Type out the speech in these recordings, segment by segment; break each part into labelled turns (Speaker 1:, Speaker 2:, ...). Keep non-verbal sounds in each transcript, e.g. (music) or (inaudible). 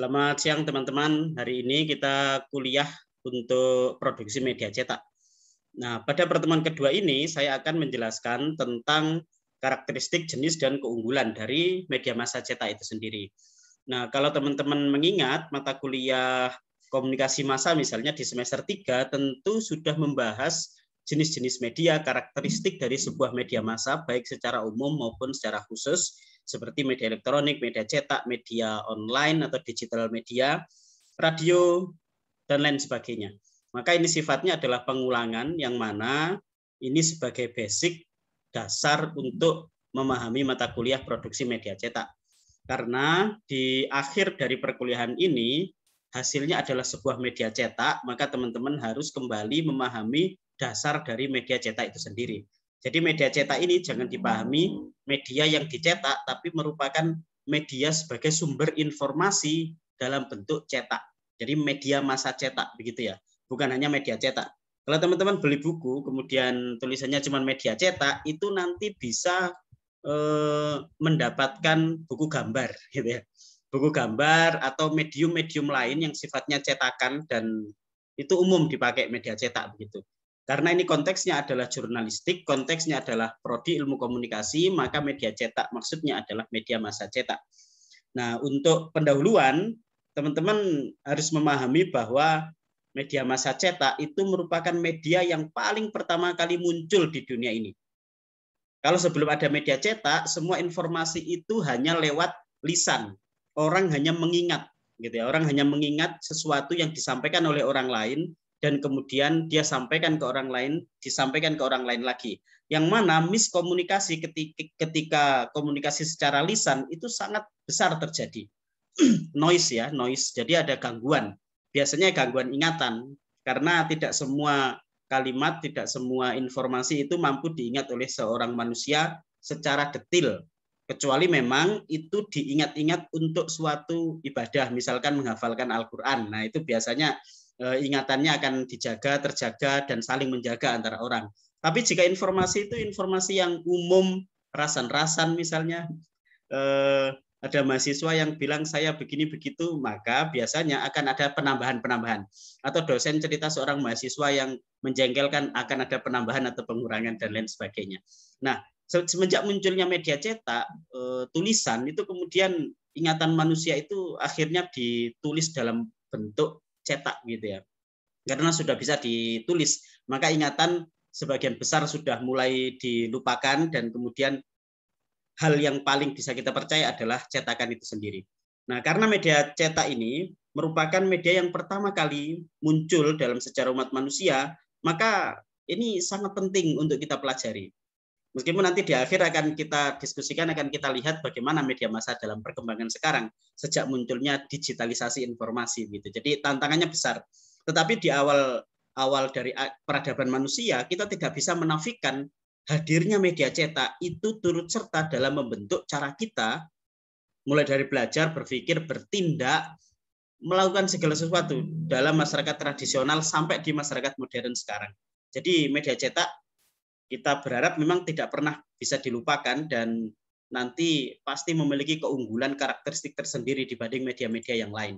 Speaker 1: Selamat siang teman-teman. Hari ini kita kuliah untuk produksi media cetak. Nah, pada pertemuan kedua ini saya akan menjelaskan tentang karakteristik jenis dan keunggulan dari media massa cetak itu sendiri. Nah, kalau teman-teman mengingat mata kuliah komunikasi massa misalnya di semester 3 tentu sudah membahas jenis-jenis media, karakteristik dari sebuah media massa baik secara umum maupun secara khusus seperti media elektronik, media cetak, media online atau digital media, radio, dan lain sebagainya. Maka ini sifatnya adalah pengulangan yang mana ini sebagai basic dasar untuk memahami mata kuliah produksi media cetak. Karena di akhir dari perkuliahan ini hasilnya adalah sebuah media cetak, maka teman-teman harus kembali memahami dasar dari media cetak itu sendiri. Jadi media cetak ini jangan dipahami media yang dicetak, tapi merupakan media sebagai sumber informasi dalam bentuk cetak. Jadi media masa cetak begitu ya, bukan hanya media cetak. Kalau teman-teman beli buku, kemudian tulisannya cuma media cetak, itu nanti bisa eh, mendapatkan buku gambar, gitu ya. Buku gambar atau medium-medium lain yang sifatnya cetakan dan itu umum dipakai media cetak begitu. Karena ini konteksnya adalah jurnalistik, konteksnya adalah prodi ilmu komunikasi, maka media cetak maksudnya adalah media massa cetak. Nah, untuk pendahuluan, teman-teman harus memahami bahwa media massa cetak itu merupakan media yang paling pertama kali muncul di dunia ini. Kalau sebelum ada media cetak, semua informasi itu hanya lewat lisan. Orang hanya mengingat, gitu ya. Orang hanya mengingat sesuatu yang disampaikan oleh orang lain dan kemudian dia sampaikan ke orang lain, disampaikan ke orang lain lagi. Yang mana miskomunikasi ketika, komunikasi secara lisan itu sangat besar terjadi. (clears throat) noise ya, noise. Jadi ada gangguan. Biasanya gangguan ingatan karena tidak semua kalimat, tidak semua informasi itu mampu diingat oleh seorang manusia secara detil kecuali memang itu diingat-ingat untuk suatu ibadah misalkan menghafalkan Al-Qur'an. Nah, itu biasanya Eh, ingatannya akan dijaga, terjaga, dan saling menjaga antara orang. Tapi jika informasi itu informasi yang umum, rasan-rasan misalnya, eh, ada mahasiswa yang bilang saya begini begitu, maka biasanya akan ada penambahan-penambahan. Atau dosen cerita seorang mahasiswa yang menjengkelkan akan ada penambahan atau pengurangan dan lain sebagainya. Nah, semenjak munculnya media cetak, eh, tulisan itu kemudian ingatan manusia itu akhirnya ditulis dalam bentuk cetak gitu ya. Karena sudah bisa ditulis, maka ingatan sebagian besar sudah mulai dilupakan dan kemudian hal yang paling bisa kita percaya adalah cetakan itu sendiri. Nah, karena media cetak ini merupakan media yang pertama kali muncul dalam sejarah umat manusia, maka ini sangat penting untuk kita pelajari. Meskipun nanti di akhir akan kita diskusikan, akan kita lihat bagaimana media massa dalam perkembangan sekarang sejak munculnya digitalisasi informasi gitu. Jadi tantangannya besar. Tetapi di awal awal dari peradaban manusia kita tidak bisa menafikan hadirnya media cetak itu turut serta dalam membentuk cara kita mulai dari belajar, berpikir, bertindak, melakukan segala sesuatu dalam masyarakat tradisional sampai di masyarakat modern sekarang. Jadi media cetak kita berharap memang tidak pernah bisa dilupakan dan nanti pasti memiliki keunggulan karakteristik tersendiri dibanding media-media yang lain.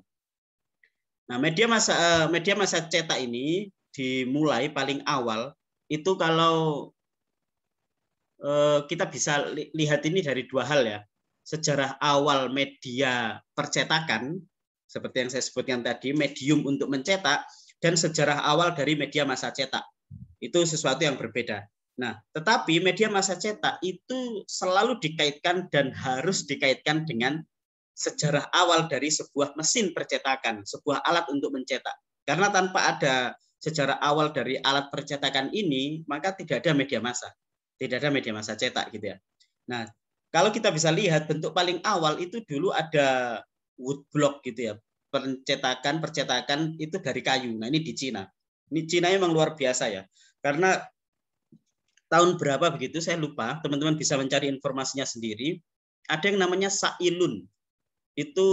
Speaker 1: Nah, media masa eh, media masa cetak ini dimulai paling awal itu kalau eh, kita bisa lihat ini dari dua hal ya. Sejarah awal media percetakan seperti yang saya sebutkan tadi, medium untuk mencetak dan sejarah awal dari media masa cetak. Itu sesuatu yang berbeda. Nah, tetapi media massa cetak itu selalu dikaitkan dan harus dikaitkan dengan sejarah awal dari sebuah mesin percetakan, sebuah alat untuk mencetak. Karena tanpa ada sejarah awal dari alat percetakan ini, maka tidak ada media massa. Tidak ada media massa cetak gitu ya. Nah, kalau kita bisa lihat bentuk paling awal itu dulu ada woodblock gitu ya. Percetakan percetakan itu dari kayu. Nah, ini di Cina. Ini Cina memang luar biasa ya. Karena tahun berapa begitu saya lupa teman-teman bisa mencari informasinya sendiri ada yang namanya Sa'ilun itu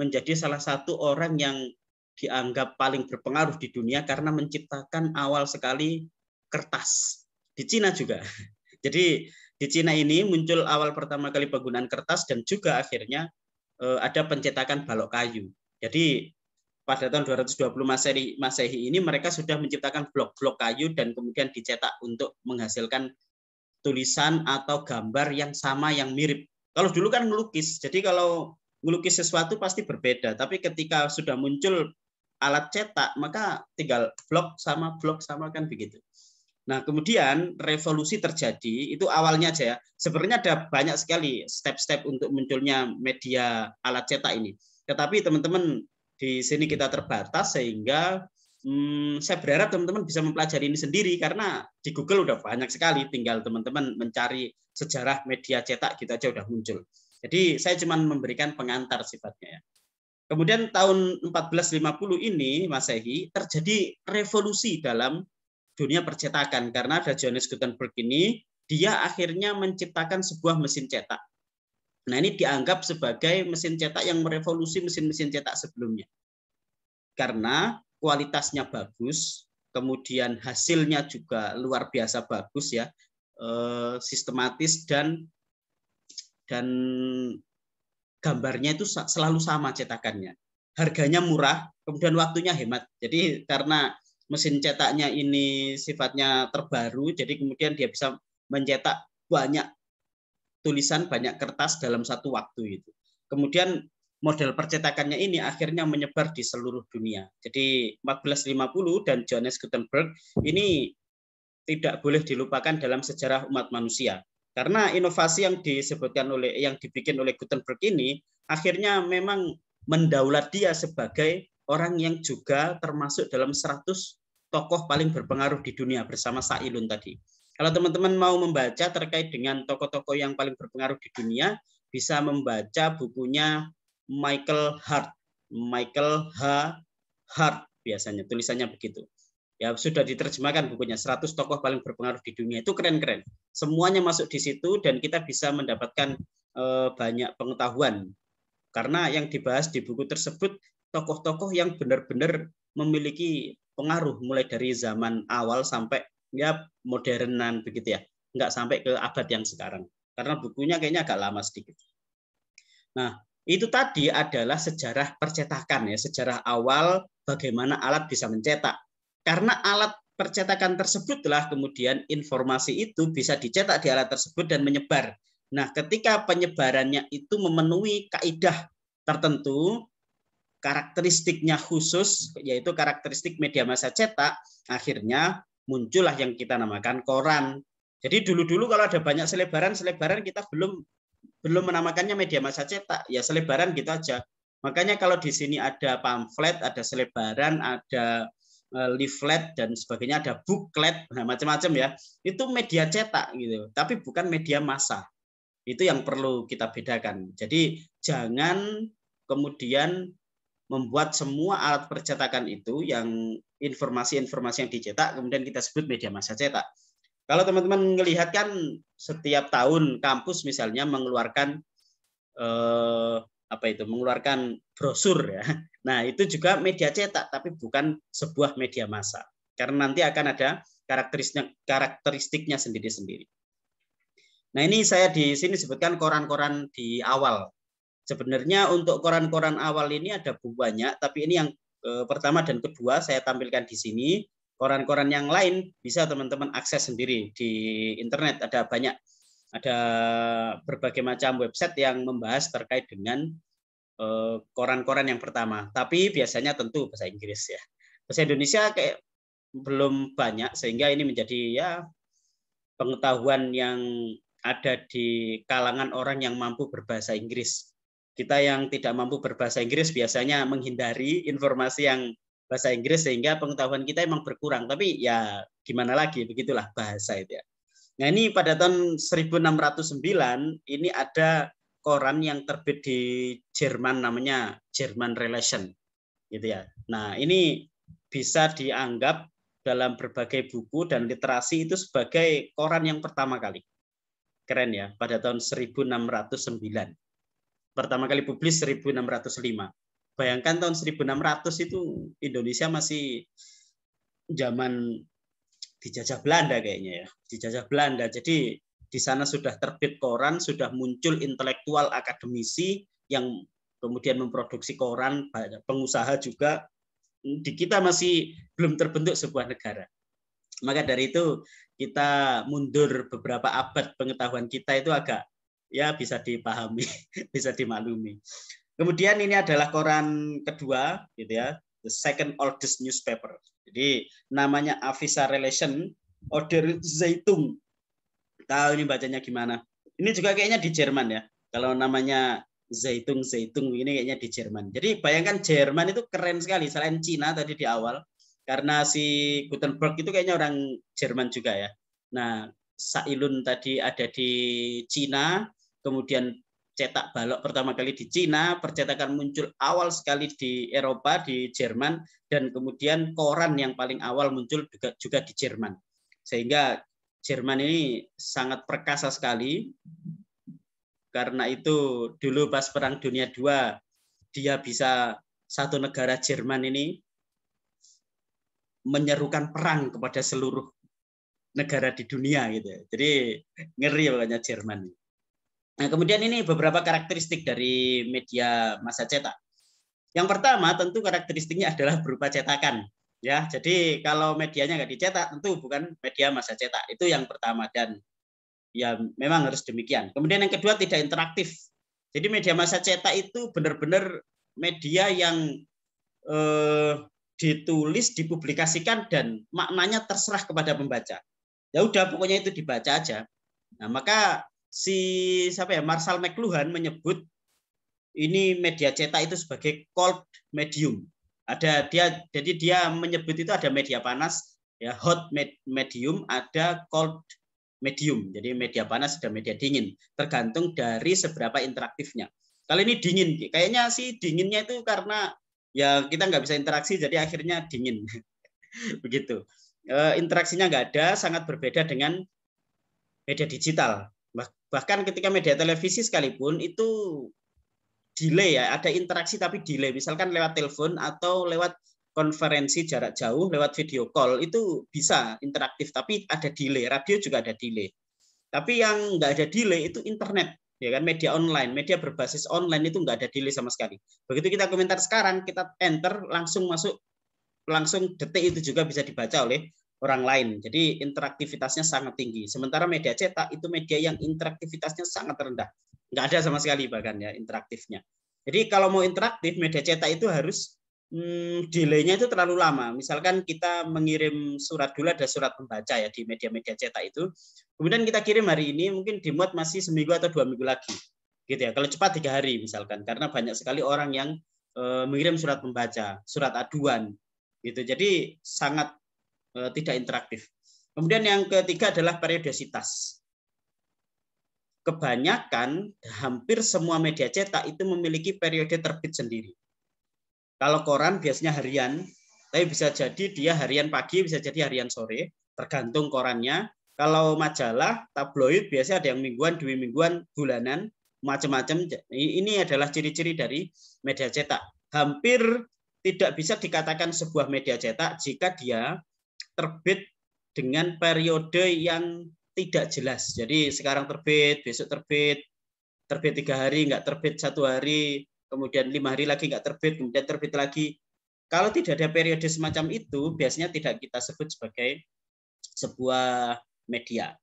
Speaker 1: menjadi salah satu orang yang dianggap paling berpengaruh di dunia karena menciptakan awal sekali kertas di Cina juga (laughs) jadi di Cina ini muncul awal pertama kali penggunaan kertas dan juga akhirnya eh, ada pencetakan balok kayu jadi pada tahun 220 Masehi, Masehi ini mereka sudah menciptakan blok-blok kayu dan kemudian dicetak untuk menghasilkan tulisan atau gambar yang sama yang mirip. Kalau dulu kan melukis, jadi kalau melukis sesuatu pasti berbeda, tapi ketika sudah muncul alat cetak, maka tinggal blok sama blok sama kan begitu. Nah, kemudian revolusi terjadi, itu awalnya aja ya. Sebenarnya ada banyak sekali step-step untuk munculnya media alat cetak ini. Tetapi teman-teman di sini kita terbatas sehingga hmm, saya berharap teman-teman bisa mempelajari ini sendiri karena di Google udah banyak sekali tinggal teman-teman mencari sejarah media cetak kita gitu aja udah muncul. Jadi saya cuma memberikan pengantar sifatnya ya. Kemudian tahun 1450 ini Masehi terjadi revolusi dalam dunia percetakan karena ada Johannes Gutenberg ini dia akhirnya menciptakan sebuah mesin cetak Nah ini dianggap sebagai mesin cetak yang merevolusi mesin-mesin cetak sebelumnya. Karena kualitasnya bagus, kemudian hasilnya juga luar biasa bagus ya, eh, sistematis dan dan gambarnya itu selalu sama cetakannya. Harganya murah, kemudian waktunya hemat. Jadi karena mesin cetaknya ini sifatnya terbaru, jadi kemudian dia bisa mencetak banyak tulisan banyak kertas dalam satu waktu itu. Kemudian model percetakannya ini akhirnya menyebar di seluruh dunia. Jadi 1450 dan Johannes Gutenberg ini tidak boleh dilupakan dalam sejarah umat manusia. Karena inovasi yang disebutkan oleh yang dibikin oleh Gutenberg ini akhirnya memang mendaulat dia sebagai orang yang juga termasuk dalam 100 tokoh paling berpengaruh di dunia bersama Sailun tadi. Kalau teman-teman mau membaca terkait dengan tokoh-tokoh yang paling berpengaruh di dunia, bisa membaca bukunya Michael Hart. Michael H. Hart biasanya tulisannya begitu. Ya sudah diterjemahkan bukunya 100 tokoh paling berpengaruh di dunia itu keren-keren. Semuanya masuk di situ dan kita bisa mendapatkan eh, banyak pengetahuan. Karena yang dibahas di buku tersebut tokoh-tokoh yang benar-benar memiliki pengaruh mulai dari zaman awal sampai ya modernan begitu ya, nggak sampai ke abad yang sekarang. Karena bukunya kayaknya agak lama sedikit. Nah, itu tadi adalah sejarah percetakan ya, sejarah awal bagaimana alat bisa mencetak. Karena alat percetakan tersebutlah kemudian informasi itu bisa dicetak di alat tersebut dan menyebar. Nah, ketika penyebarannya itu memenuhi kaidah tertentu, karakteristiknya khusus yaitu karakteristik media massa cetak, akhirnya muncullah yang kita namakan koran. Jadi dulu-dulu kalau ada banyak selebaran, selebaran kita belum belum menamakannya media masa cetak, ya selebaran kita gitu aja. Makanya kalau di sini ada pamflet, ada selebaran, ada e, leaflet dan sebagainya, ada booklet, nah, macam-macam ya. Itu media cetak gitu, tapi bukan media massa. Itu yang perlu kita bedakan. Jadi jangan kemudian membuat semua alat percetakan itu yang informasi-informasi yang dicetak kemudian kita sebut media massa cetak. Kalau teman-teman melihat kan setiap tahun kampus misalnya mengeluarkan eh, apa itu mengeluarkan brosur ya. Nah, itu juga media cetak tapi bukan sebuah media massa karena nanti akan ada karakteristiknya karakteristiknya sendiri-sendiri. Nah, ini saya di sini sebutkan koran-koran di awal Sebenarnya untuk koran-koran awal ini ada banyak, tapi ini yang eh, pertama dan kedua saya tampilkan di sini. Koran-koran yang lain bisa teman-teman akses sendiri di internet. Ada banyak, ada berbagai macam website yang membahas terkait dengan eh, koran-koran yang pertama. Tapi biasanya tentu bahasa Inggris ya. Bahasa Indonesia kayak belum banyak sehingga ini menjadi ya pengetahuan yang ada di kalangan orang yang mampu berbahasa Inggris kita yang tidak mampu berbahasa Inggris biasanya menghindari informasi yang bahasa Inggris sehingga pengetahuan kita emang berkurang. Tapi ya gimana lagi, begitulah bahasa itu ya. Nah ini pada tahun 1609 ini ada koran yang terbit di Jerman namanya German Relation gitu ya. Nah, ini bisa dianggap dalam berbagai buku dan literasi itu sebagai koran yang pertama kali. Keren ya, pada tahun 1609 pertama kali publis 1605. Bayangkan tahun 1600 itu Indonesia masih zaman dijajah Belanda kayaknya ya, dijajah Belanda. Jadi di sana sudah terbit koran, sudah muncul intelektual akademisi yang kemudian memproduksi koran, pengusaha juga. Di kita masih belum terbentuk sebuah negara. Maka dari itu kita mundur beberapa abad pengetahuan kita itu agak ya bisa dipahami, (laughs) bisa dimaklumi. Kemudian ini adalah koran kedua, gitu ya, the second oldest newspaper. Jadi namanya Avisa Relation Order Zeitung. Tahu ini bacanya gimana? Ini juga kayaknya di Jerman ya. Kalau namanya Zeitung Zeitung ini kayaknya di Jerman. Jadi bayangkan Jerman itu keren sekali selain Cina tadi di awal karena si Gutenberg itu kayaknya orang Jerman juga ya. Nah, Sailun tadi ada di Cina, kemudian cetak balok pertama kali di Cina, percetakan muncul awal sekali di Eropa, di Jerman, dan kemudian koran yang paling awal muncul juga, juga di Jerman. Sehingga Jerman ini sangat perkasa sekali. Karena itu dulu pas Perang Dunia II, dia bisa satu negara Jerman ini menyerukan perang kepada seluruh negara di dunia gitu. Ya. Jadi ngeri pokoknya Jerman. ini. Nah, kemudian ini beberapa karakteristik dari media massa cetak. Yang pertama tentu karakteristiknya adalah berupa cetakan. Ya, jadi kalau medianya nggak dicetak tentu bukan media massa cetak. Itu yang pertama dan ya memang harus demikian. Kemudian yang kedua tidak interaktif. Jadi media massa cetak itu benar-benar media yang eh, ditulis, dipublikasikan dan maknanya terserah kepada pembaca. Ya udah pokoknya itu dibaca aja. Nah, maka si siapa ya Marshall McLuhan menyebut ini media cetak itu sebagai cold medium. Ada dia jadi dia menyebut itu ada media panas ya hot medium, ada cold medium. Jadi media panas dan media dingin tergantung dari seberapa interaktifnya. Kalau ini dingin, kayaknya sih dinginnya itu karena ya kita nggak bisa interaksi jadi akhirnya dingin. (laughs) Begitu. Eh, interaksinya nggak ada, sangat berbeda dengan media digital bahkan ketika media televisi sekalipun itu delay ya, ada interaksi tapi delay. Misalkan lewat telepon atau lewat konferensi jarak jauh lewat video call itu bisa interaktif tapi ada delay, radio juga ada delay. Tapi yang nggak ada delay itu internet ya kan media online, media berbasis online itu nggak ada delay sama sekali. Begitu kita komentar sekarang, kita enter langsung masuk langsung detik itu juga bisa dibaca oleh orang lain. Jadi interaktivitasnya sangat tinggi. Sementara media cetak itu media yang interaktivitasnya sangat rendah. Nggak ada sama sekali bahkan ya interaktifnya. Jadi kalau mau interaktif, media cetak itu harus hmm, delay-nya itu terlalu lama. Misalkan kita mengirim surat dulu ada surat pembaca ya di media-media cetak itu. Kemudian kita kirim hari ini, mungkin dimuat masih seminggu atau dua minggu lagi. Gitu ya. Kalau cepat tiga hari misalkan, karena banyak sekali orang yang e, mengirim surat pembaca, surat aduan, gitu. Jadi sangat Eh, tidak interaktif. Kemudian yang ketiga adalah periodisitas. Kebanyakan hampir semua media cetak itu memiliki periode terbit sendiri. Kalau koran biasanya harian, tapi bisa jadi dia harian pagi, bisa jadi harian sore, tergantung korannya. Kalau majalah, tabloid biasanya ada yang mingguan, dua mingguan, bulanan, macam-macam. Ini adalah ciri-ciri dari media cetak. Hampir tidak bisa dikatakan sebuah media cetak jika dia terbit dengan periode yang tidak jelas. Jadi sekarang terbit, besok terbit, terbit tiga hari, nggak terbit satu hari, kemudian lima hari lagi nggak terbit, kemudian terbit lagi. Kalau tidak ada periode semacam itu, biasanya tidak kita sebut sebagai sebuah media.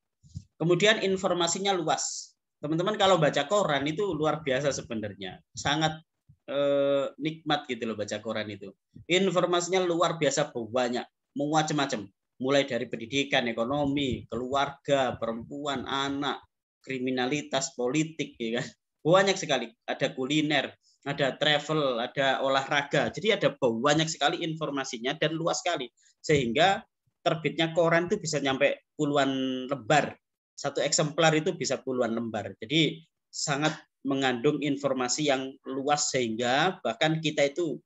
Speaker 1: Kemudian informasinya luas. Teman-teman kalau baca koran itu luar biasa sebenarnya. Sangat eh, nikmat gitu loh baca koran itu. Informasinya luar biasa banyak macam-macam mulai dari pendidikan, ekonomi, keluarga, perempuan, anak, kriminalitas, politik, ya kan? banyak sekali. Ada kuliner, ada travel, ada olahraga. Jadi ada banyak sekali informasinya dan luas sekali sehingga terbitnya koran itu bisa nyampe puluhan lembar. Satu eksemplar itu bisa puluhan lembar. Jadi sangat mengandung informasi yang luas sehingga bahkan kita itu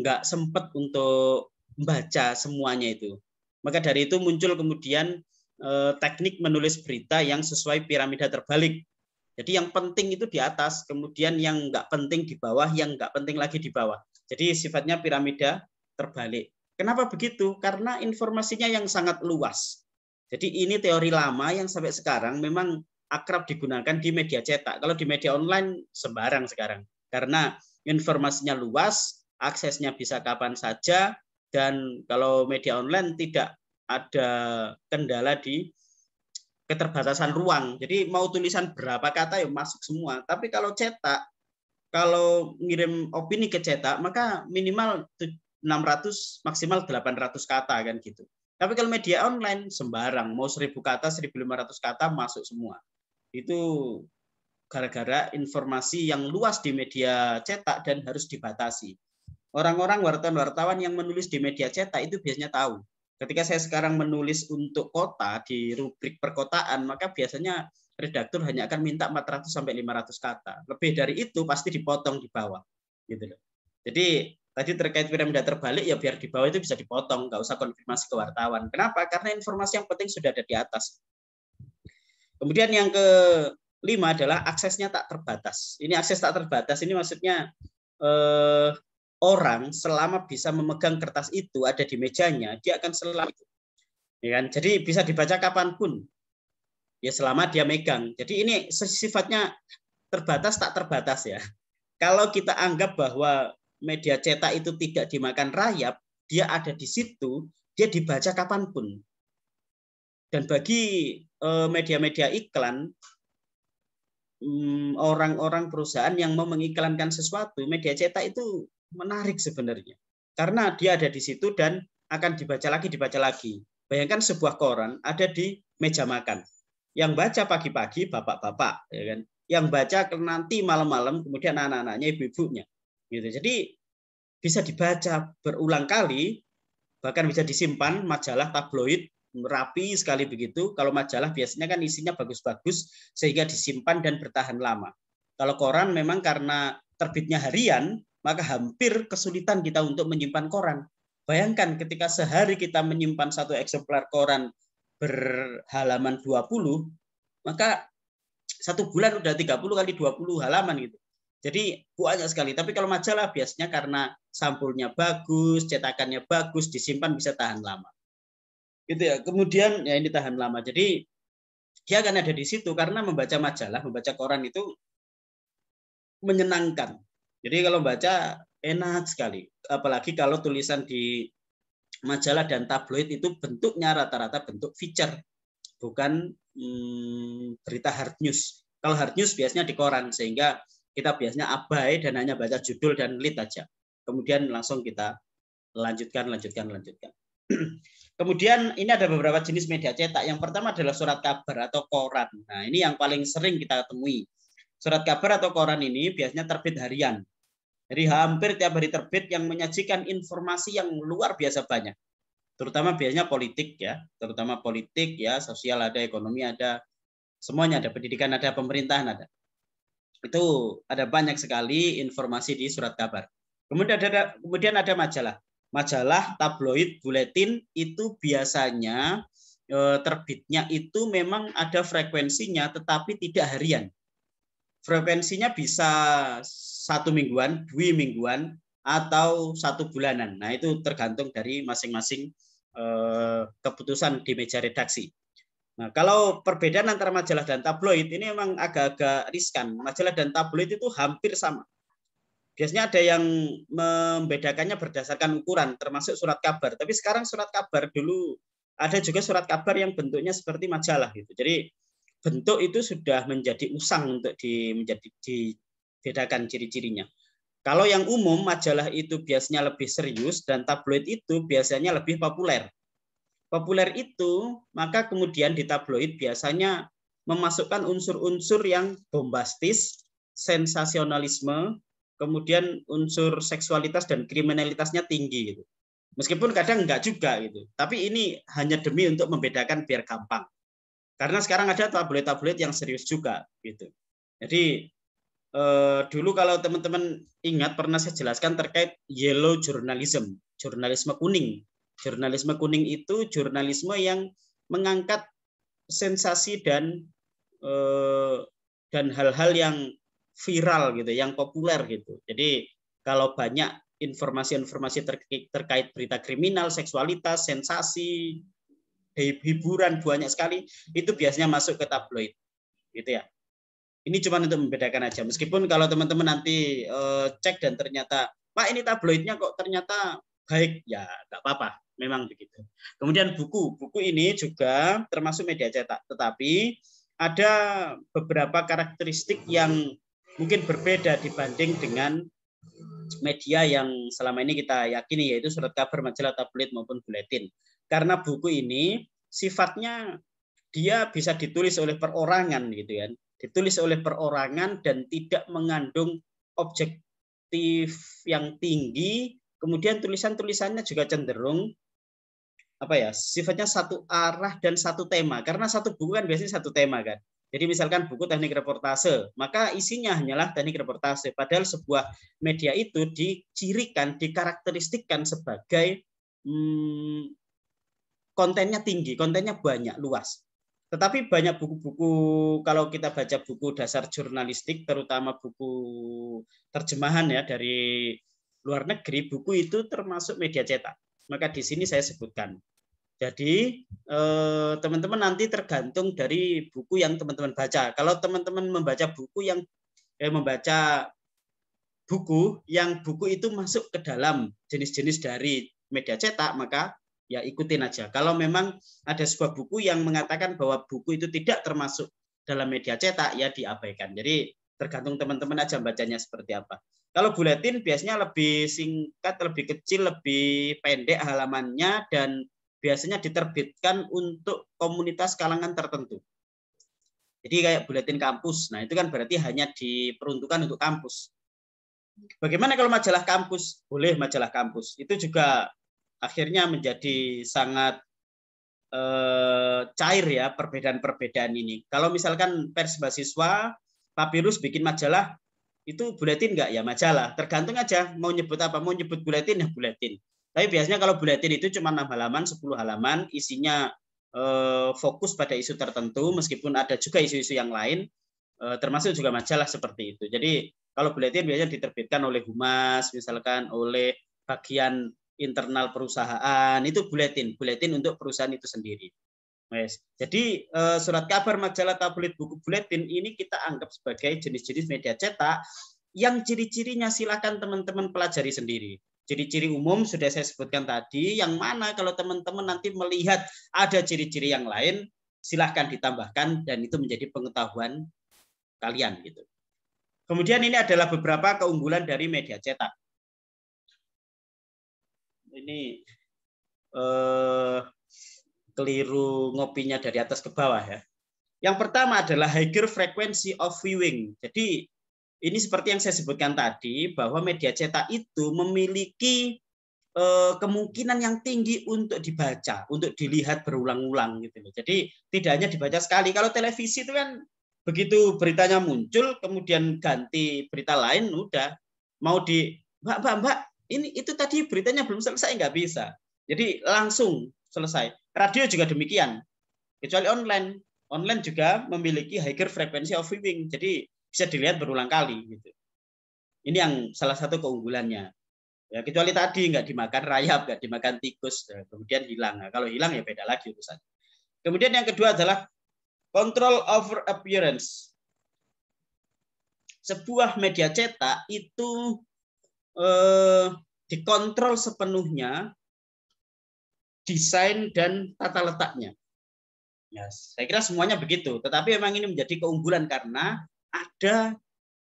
Speaker 1: nggak sempat untuk baca semuanya itu. Maka dari itu muncul kemudian eh, teknik menulis berita yang sesuai piramida terbalik. Jadi yang penting itu di atas, kemudian yang nggak penting di bawah, yang nggak penting lagi di bawah. Jadi sifatnya piramida terbalik. Kenapa begitu? Karena informasinya yang sangat luas. Jadi ini teori lama yang sampai sekarang memang akrab digunakan di media cetak. Kalau di media online sembarang sekarang. Karena informasinya luas, aksesnya bisa kapan saja, dan kalau media online tidak ada kendala di keterbatasan ruang. Jadi mau tulisan berapa kata ya masuk semua. Tapi kalau cetak, kalau ngirim opini ke cetak, maka minimal 600 maksimal 800 kata kan gitu. Tapi kalau media online sembarang, mau 1000 kata, 1500 kata masuk semua. Itu gara-gara informasi yang luas di media cetak dan harus dibatasi. Orang-orang wartawan-wartawan yang menulis di media cetak itu biasanya tahu. Ketika saya sekarang menulis untuk kota di rubrik perkotaan, maka biasanya redaktur hanya akan minta 400 sampai 500 kata. Lebih dari itu pasti dipotong di bawah. Gitu loh. Jadi tadi terkait piramida terbalik ya biar di bawah itu bisa dipotong, nggak usah konfirmasi ke wartawan. Kenapa? Karena informasi yang penting sudah ada di atas. Kemudian yang ke lima adalah aksesnya tak terbatas. Ini akses tak terbatas ini maksudnya eh, orang selama bisa memegang kertas itu ada di mejanya, dia akan selalu ya kan? Jadi bisa dibaca kapanpun. Ya selama dia megang. Jadi ini sifatnya terbatas tak terbatas ya. Kalau kita anggap bahwa media cetak itu tidak dimakan rayap, dia ada di situ, dia dibaca kapanpun. Dan bagi eh, media-media iklan, mm, orang-orang perusahaan yang mau mengiklankan sesuatu, media cetak itu menarik sebenarnya. Karena dia ada di situ dan akan dibaca lagi, dibaca lagi. Bayangkan sebuah koran ada di meja makan. Yang baca pagi-pagi bapak-bapak, ya kan? Yang baca nanti malam-malam, kemudian anak-anaknya, ibu-ibunya. Gitu. Jadi bisa dibaca berulang kali, bahkan bisa disimpan majalah tabloid rapi sekali begitu. Kalau majalah biasanya kan isinya bagus-bagus sehingga disimpan dan bertahan lama. Kalau koran memang karena terbitnya harian, maka hampir kesulitan kita untuk menyimpan koran. Bayangkan ketika sehari kita menyimpan satu eksemplar koran berhalaman 20, maka satu bulan udah 30 kali 20 halaman gitu. Jadi banyak sekali. Tapi kalau majalah biasanya karena sampulnya bagus, cetakannya bagus, disimpan bisa tahan lama. Gitu ya. Kemudian ya ini tahan lama. Jadi dia akan ada di situ karena membaca majalah, membaca koran itu menyenangkan. Jadi kalau baca enak sekali. Apalagi kalau tulisan di majalah dan tabloid itu bentuknya rata-rata bentuk feature, bukan hmm, berita hard news. Kalau hard news biasanya di koran, sehingga kita biasanya abai dan hanya baca judul dan lead aja. Kemudian langsung kita lanjutkan, lanjutkan, lanjutkan. (clears throat) Kemudian ini ada beberapa jenis media cetak. Yang pertama adalah surat kabar atau koran. Nah ini yang paling sering kita temui. Surat kabar atau koran ini biasanya terbit harian jadi hampir tiap hari terbit yang menyajikan informasi yang luar biasa banyak. Terutama biasanya politik ya, terutama politik ya, sosial ada, ekonomi ada, semuanya ada, pendidikan ada, pemerintahan ada. Itu ada banyak sekali informasi di surat kabar. Kemudian ada kemudian ada majalah. Majalah, tabloid, buletin itu biasanya eh, terbitnya itu memang ada frekuensinya tetapi tidak harian frekuensinya bisa satu mingguan, dua mingguan, atau satu bulanan. Nah itu tergantung dari masing-masing eh, keputusan di meja redaksi. Nah kalau perbedaan antara majalah dan tabloid ini memang agak-agak riskan. Majalah dan tabloid itu hampir sama. Biasanya ada yang membedakannya berdasarkan ukuran, termasuk surat kabar. Tapi sekarang surat kabar dulu ada juga surat kabar yang bentuknya seperti majalah gitu. Jadi bentuk itu sudah menjadi usang untuk di, menjadi dibedakan ciri-cirinya. Kalau yang umum majalah itu biasanya lebih serius dan tabloid itu biasanya lebih populer. Populer itu maka kemudian di tabloid biasanya memasukkan unsur-unsur yang bombastis, sensasionalisme, kemudian unsur seksualitas dan kriminalitasnya tinggi gitu. Meskipun kadang enggak juga gitu. Tapi ini hanya demi untuk membedakan biar gampang. Karena sekarang ada tablet-tablet yang serius juga gitu. Jadi eh, dulu kalau teman-teman ingat pernah saya jelaskan terkait yellow journalism, jurnalisme kuning. Jurnalisme kuning itu jurnalisme yang mengangkat sensasi dan eh, dan hal-hal yang viral gitu, yang populer gitu. Jadi kalau banyak informasi-informasi terkait, terkait berita kriminal, seksualitas, sensasi, hiburan banyak sekali itu biasanya masuk ke tabloid gitu ya ini cuma untuk membedakan aja meskipun kalau teman-teman nanti uh, cek dan ternyata pak ini tabloidnya kok ternyata baik ya nggak apa-apa memang begitu kemudian buku buku ini juga termasuk media cetak tetapi ada beberapa karakteristik yang mungkin berbeda dibanding dengan media yang selama ini kita yakini yaitu surat kabar, majalah tabloid maupun buletin karena buku ini sifatnya dia bisa ditulis oleh perorangan gitu kan. Ditulis oleh perorangan dan tidak mengandung objektif yang tinggi. Kemudian tulisan-tulisannya juga cenderung apa ya sifatnya satu arah dan satu tema karena satu buku kan biasanya satu tema kan jadi misalkan buku teknik reportase maka isinya hanyalah teknik reportase padahal sebuah media itu dicirikan dikarakteristikkan sebagai hmm, kontennya tinggi, kontennya banyak, luas. Tetapi banyak buku-buku, kalau kita baca buku dasar jurnalistik, terutama buku terjemahan ya dari luar negeri, buku itu termasuk media cetak. Maka di sini saya sebutkan. Jadi eh, teman-teman nanti tergantung dari buku yang teman-teman baca. Kalau teman-teman membaca buku yang eh, membaca buku yang buku itu masuk ke dalam jenis-jenis dari media cetak, maka ya ikutin aja. Kalau memang ada sebuah buku yang mengatakan bahwa buku itu tidak termasuk dalam media cetak, ya diabaikan. Jadi tergantung teman-teman aja bacanya seperti apa. Kalau buletin biasanya lebih singkat, lebih kecil, lebih pendek halamannya dan biasanya diterbitkan untuk komunitas kalangan tertentu. Jadi kayak buletin kampus. Nah, itu kan berarti hanya diperuntukkan untuk kampus. Bagaimana kalau majalah kampus? Boleh majalah kampus. Itu juga akhirnya menjadi sangat eh, cair ya perbedaan-perbedaan ini. Kalau misalkan pers mahasiswa, papirus bikin majalah, itu buletin nggak ya majalah? Tergantung aja mau nyebut apa, mau nyebut buletin ya buletin. Tapi biasanya kalau buletin itu cuma 6 halaman, 10 halaman, isinya eh, fokus pada isu tertentu, meskipun ada juga isu-isu yang lain, eh, termasuk juga majalah seperti itu. Jadi kalau buletin biasanya diterbitkan oleh humas, misalkan oleh bagian internal perusahaan itu buletin buletin untuk perusahaan itu sendiri Yes. Jadi uh, surat kabar, majalah, tabloid, buku buletin ini kita anggap sebagai jenis-jenis media cetak yang ciri-cirinya silakan teman-teman pelajari sendiri. Ciri-ciri umum sudah saya sebutkan tadi, yang mana kalau teman-teman nanti melihat ada ciri-ciri yang lain, silahkan ditambahkan dan itu menjadi pengetahuan kalian gitu. Kemudian ini adalah beberapa keunggulan dari media cetak ini eh, keliru ngopinya dari atas ke bawah ya. Yang pertama adalah higher frequency of viewing. Jadi ini seperti yang saya sebutkan tadi bahwa media cetak itu memiliki eh, kemungkinan yang tinggi untuk dibaca, untuk dilihat berulang-ulang gitu loh. Jadi tidak hanya dibaca sekali. Kalau televisi itu kan begitu beritanya muncul kemudian ganti berita lain udah mau di Mbak Mbak Mbak ini itu tadi beritanya belum selesai nggak bisa. Jadi langsung selesai. Radio juga demikian. Kecuali online. Online juga memiliki higher frequency of viewing. Jadi bisa dilihat berulang kali gitu. Ini yang salah satu keunggulannya. Ya, kecuali tadi nggak dimakan rayap, nggak dimakan tikus, ya, kemudian hilang. Nah, kalau hilang ya beda lagi urusan. Kemudian yang kedua adalah control over appearance. Sebuah media cetak itu eh, dikontrol sepenuhnya desain dan tata letaknya. Ya, saya kira semuanya begitu. Tetapi memang ini menjadi keunggulan karena ada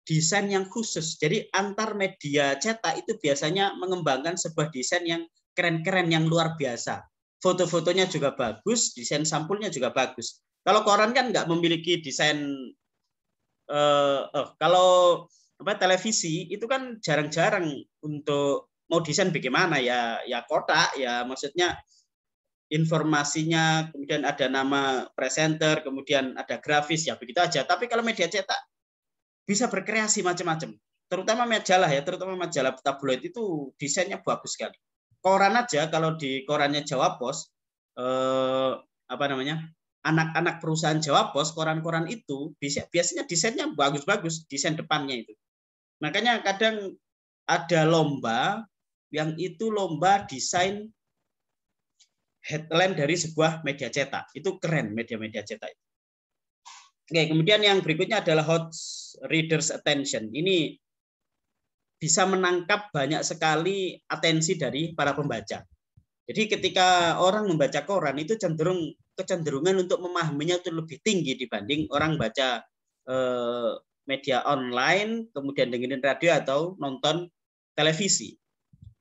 Speaker 1: desain yang khusus. Jadi antar media cetak itu biasanya mengembangkan sebuah desain yang keren-keren, yang luar biasa. Foto-fotonya juga bagus, desain sampulnya juga bagus. Kalau koran kan nggak memiliki desain. Uh, uh, kalau apa televisi itu kan jarang-jarang untuk mau desain bagaimana ya ya kotak ya maksudnya informasinya kemudian ada nama presenter kemudian ada grafis ya begitu aja tapi kalau media cetak bisa berkreasi macam-macam terutama majalah ya terutama majalah tabloid itu desainnya bagus sekali koran aja kalau di korannya Jawa Pos eh, apa namanya anak-anak perusahaan Jawa Pos koran-koran itu biasanya desainnya bagus-bagus desain depannya itu Makanya kadang ada lomba yang itu lomba desain headline dari sebuah media cetak. Itu keren media-media cetak Oke, kemudian yang berikutnya adalah hot readers attention. Ini bisa menangkap banyak sekali atensi dari para pembaca. Jadi ketika orang membaca koran itu cenderung kecenderungan untuk memahaminya itu lebih tinggi dibanding orang baca eh, media online, kemudian dengerin radio atau nonton televisi.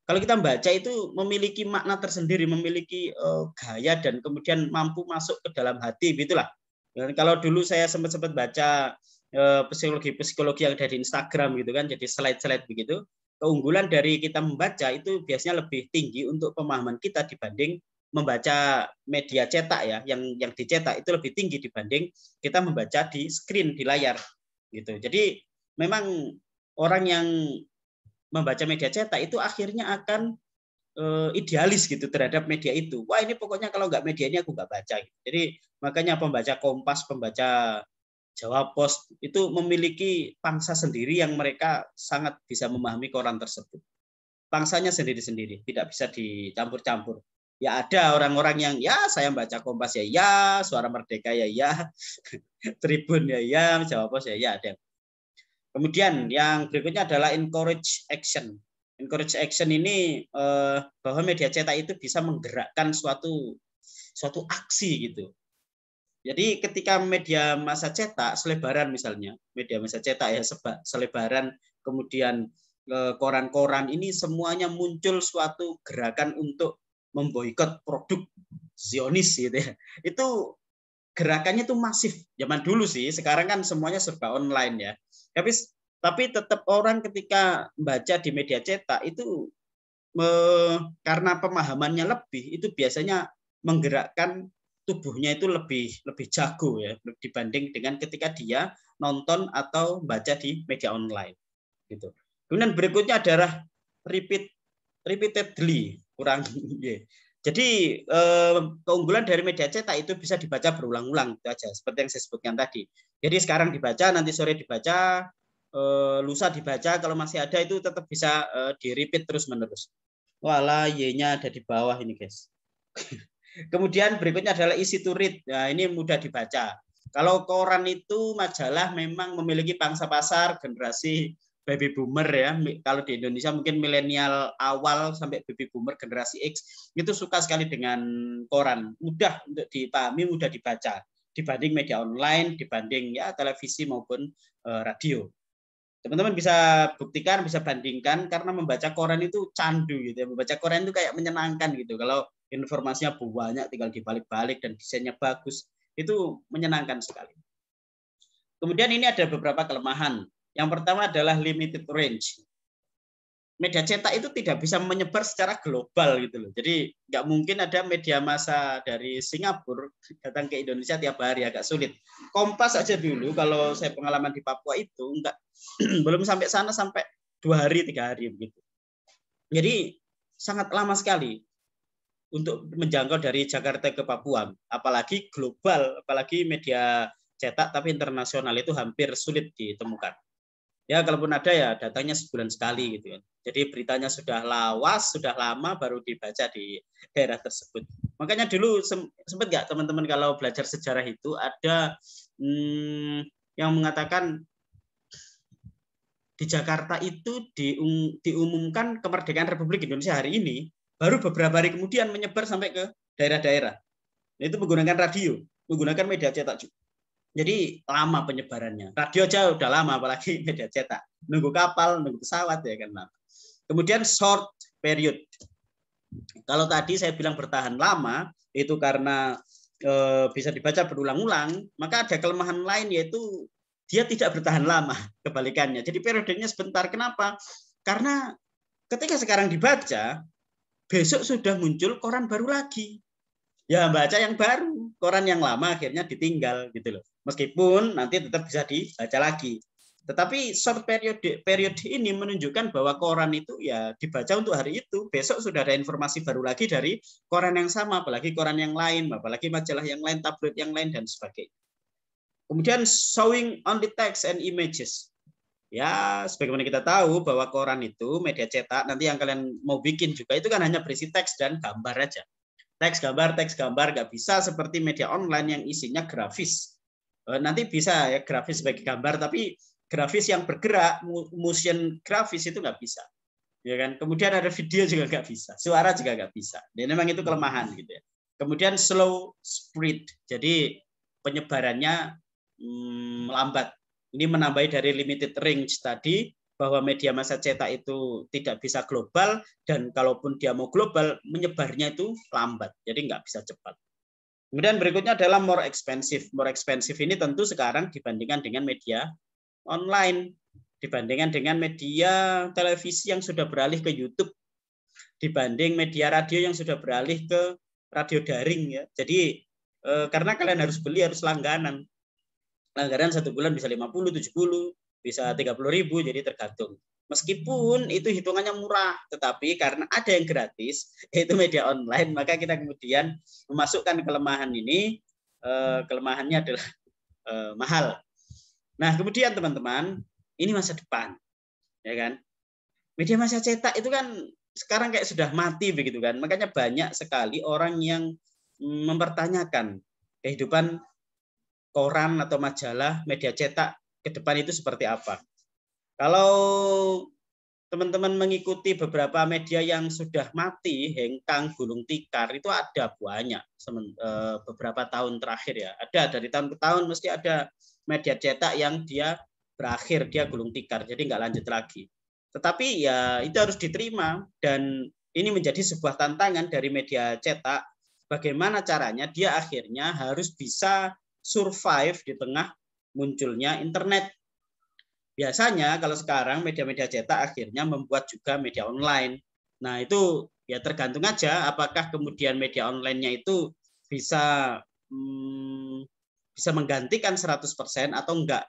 Speaker 1: Kalau kita baca itu memiliki makna tersendiri, memiliki uh, gaya dan kemudian mampu masuk ke dalam hati, gitulah. Dan kalau dulu saya sempat-sempat baca eh, psikologi-psikologi yang ada di Instagram gitu kan, jadi slide-slide begitu. Keunggulan dari kita membaca itu biasanya lebih tinggi untuk pemahaman kita dibanding membaca media cetak ya, yang yang dicetak itu lebih tinggi dibanding kita membaca di screen di layar gitu. Jadi memang orang yang membaca media cetak itu akhirnya akan uh, idealis gitu terhadap media itu. Wah ini pokoknya kalau nggak media ini aku nggak baca. Gitu. Jadi makanya pembaca Kompas, pembaca Jawa Pos itu memiliki pangsa sendiri yang mereka sangat bisa memahami koran tersebut. Pangsanya sendiri-sendiri, tidak bisa dicampur-campur ya ada orang-orang yang ya saya baca Kompas ya ya, Suara Merdeka ya ya, (laughs) Tribun ya ya, jawab Pos ya ya ada. Kemudian yang berikutnya adalah encourage action. Encourage action ini eh, bahwa media cetak itu bisa menggerakkan suatu suatu aksi gitu. Jadi ketika media masa cetak selebaran misalnya, media masa cetak ya sebab selebaran kemudian eh, koran-koran ini semuanya muncul suatu gerakan untuk memboikot produk Zionis gitu ya. Itu gerakannya tuh masif zaman dulu sih. Sekarang kan semuanya serba online ya. Tapi tapi tetap orang ketika baca di media cetak itu me, karena pemahamannya lebih itu biasanya menggerakkan tubuhnya itu lebih lebih jago ya dibanding dengan ketika dia nonton atau baca di media online gitu. Kemudian berikutnya adalah repeat repeatedly kurang (laughs) yeah. Jadi eh, keunggulan dari media cetak itu bisa dibaca berulang-ulang itu aja seperti yang saya sebutkan tadi. Jadi sekarang dibaca, nanti sore dibaca, eh, lusa dibaca, kalau masih ada itu tetap bisa eh, di repeat terus-menerus. Wala y-nya ada di bawah ini, guys. (laughs) Kemudian berikutnya adalah isi turit read. Nah, ini mudah dibaca. Kalau koran itu majalah memang memiliki pangsa pasar generasi baby boomer ya kalau di Indonesia mungkin milenial awal sampai baby boomer generasi X itu suka sekali dengan koran mudah untuk dipahami mudah dibaca dibanding media online dibanding ya televisi maupun uh, radio teman-teman bisa buktikan bisa bandingkan karena membaca koran itu candu gitu ya membaca koran itu kayak menyenangkan gitu kalau informasinya banyak tinggal dibalik-balik dan desainnya bagus itu menyenangkan sekali kemudian ini ada beberapa kelemahan yang pertama adalah limited range. Media cetak itu tidak bisa menyebar secara global gitu loh. Jadi nggak mungkin ada media massa dari Singapura datang ke Indonesia tiap hari agak sulit. Kompas aja dulu kalau saya pengalaman di Papua itu nggak (clears throat) belum sampai sana sampai dua hari tiga hari begitu. Jadi sangat lama sekali untuk menjangkau dari Jakarta ke Papua, apalagi global, apalagi media cetak tapi internasional itu hampir sulit ditemukan ya kalaupun ada ya datangnya sebulan sekali gitu ya. Jadi beritanya sudah lawas, sudah lama baru dibaca di daerah tersebut. Makanya dulu sempat nggak teman-teman kalau belajar sejarah itu ada hmm, yang mengatakan di Jakarta itu dium, diumumkan kemerdekaan Republik Indonesia hari ini baru beberapa hari kemudian menyebar sampai ke daerah-daerah. Itu menggunakan radio, menggunakan media cetak juga. Jadi lama penyebarannya. Radio aja udah lama, apalagi (laughs) media cetak. Nunggu kapal, nunggu pesawat ya kan lama. Kemudian short period. Kalau tadi saya bilang bertahan lama, itu karena e, bisa dibaca berulang-ulang, maka ada kelemahan lain yaitu dia tidak bertahan lama, (laughs) kebalikannya. Jadi periodenya sebentar. Kenapa? Karena ketika sekarang dibaca, besok sudah muncul koran baru lagi. Ya baca yang baru, koran yang lama akhirnya ditinggal gitu loh. Meskipun nanti tetap bisa dibaca lagi. Tetapi short periode periode ini menunjukkan bahwa koran itu ya dibaca untuk hari itu. Besok sudah ada informasi baru lagi dari koran yang sama, apalagi koran yang lain, apalagi majalah yang lain, tablet yang lain dan sebagainya. Kemudian showing on the text and images. Ya, sebagaimana kita tahu bahwa koran itu media cetak nanti yang kalian mau bikin juga itu kan hanya berisi teks dan gambar aja. Teks gambar, teks gambar nggak bisa seperti media online yang isinya grafis Eh, nanti bisa ya grafis sebagai gambar tapi grafis yang bergerak motion grafis itu nggak bisa ya kan kemudian ada video juga nggak bisa suara juga nggak bisa dan ya, memang itu kelemahan gitu ya kemudian slow spread jadi penyebarannya hmm, ini menambahi dari limited range tadi bahwa media massa cetak itu tidak bisa global dan kalaupun dia mau global menyebarnya itu lambat jadi nggak bisa cepat Kemudian berikutnya adalah more expensive. More expensive ini tentu sekarang dibandingkan dengan media online, dibandingkan dengan media televisi yang sudah beralih ke YouTube, dibanding media radio yang sudah beralih ke radio daring ya. Jadi eh, karena kalian harus beli harus langganan. Langganan satu bulan bisa 50, 70, bisa 30 ribu jadi tergantung. Meskipun itu hitungannya murah, tetapi karena ada yang gratis, (laughs) yaitu media online, maka kita kemudian memasukkan kelemahan ini, eh, kelemahannya adalah (laughs) eh, mahal. Nah, kemudian teman-teman, ini masa depan, ya kan? Media masa cetak itu kan sekarang kayak sudah mati begitu kan, makanya banyak sekali orang yang mm, mempertanyakan kehidupan koran atau majalah media cetak ke depan itu seperti apa. Kalau teman-teman mengikuti beberapa media yang sudah mati, hengkang, gulung tikar, itu ada banyak eh, beberapa tahun terakhir ya. Ada dari tahun ke tahun mesti ada media cetak yang dia berakhir, dia gulung tikar, jadi nggak lanjut lagi. Tetapi ya itu harus diterima dan ini menjadi sebuah tantangan dari media cetak bagaimana caranya dia akhirnya harus bisa survive di tengah munculnya internet Biasanya kalau sekarang media-media cetak akhirnya membuat juga media online. Nah, itu ya tergantung aja apakah kemudian media online-nya itu bisa hmm, bisa menggantikan 100% atau enggak.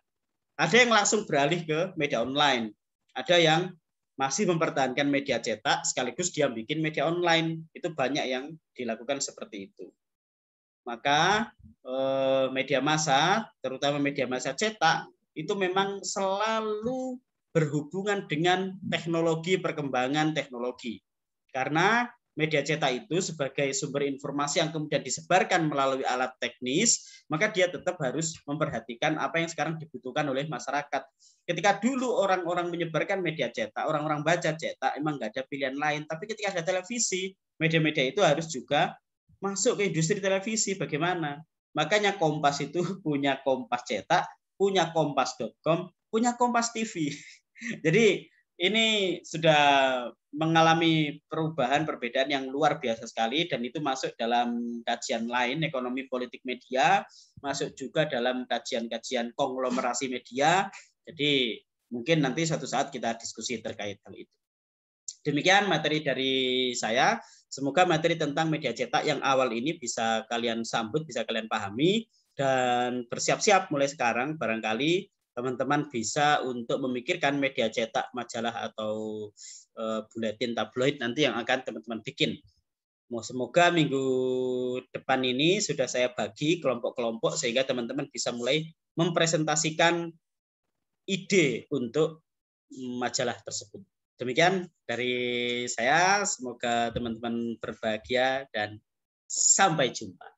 Speaker 1: Ada yang langsung beralih ke media online. Ada yang masih mempertahankan media cetak sekaligus dia bikin media online. Itu banyak yang dilakukan seperti itu. Maka eh, media massa, terutama media massa cetak itu memang selalu berhubungan dengan teknologi perkembangan teknologi. Karena media cetak itu sebagai sumber informasi yang kemudian disebarkan melalui alat teknis, maka dia tetap harus memperhatikan apa yang sekarang dibutuhkan oleh masyarakat. Ketika dulu orang-orang menyebarkan media cetak, orang-orang baca cetak, emang nggak ada pilihan lain. Tapi ketika ada televisi, media-media itu harus juga masuk ke industri televisi. Bagaimana? Makanya Kompas itu (laughs) punya Kompas cetak, punya kompas.com, punya Kompas TV. (laughs) Jadi ini sudah mengalami perubahan perbedaan yang luar biasa sekali dan itu masuk dalam kajian lain ekonomi politik media, masuk juga dalam kajian-kajian konglomerasi media. Jadi mungkin nanti suatu saat kita diskusi terkait hal itu. Demikian materi dari saya. Semoga materi tentang media cetak yang awal ini bisa kalian sambut, bisa kalian pahami dan bersiap-siap mulai sekarang barangkali teman-teman bisa untuk memikirkan media cetak majalah atau e, buletin tabloid nanti yang akan teman-teman bikin. Semoga minggu depan ini sudah saya bagi kelompok-kelompok sehingga teman-teman bisa mulai mempresentasikan ide untuk majalah tersebut. Demikian dari saya, semoga teman-teman berbahagia dan sampai jumpa.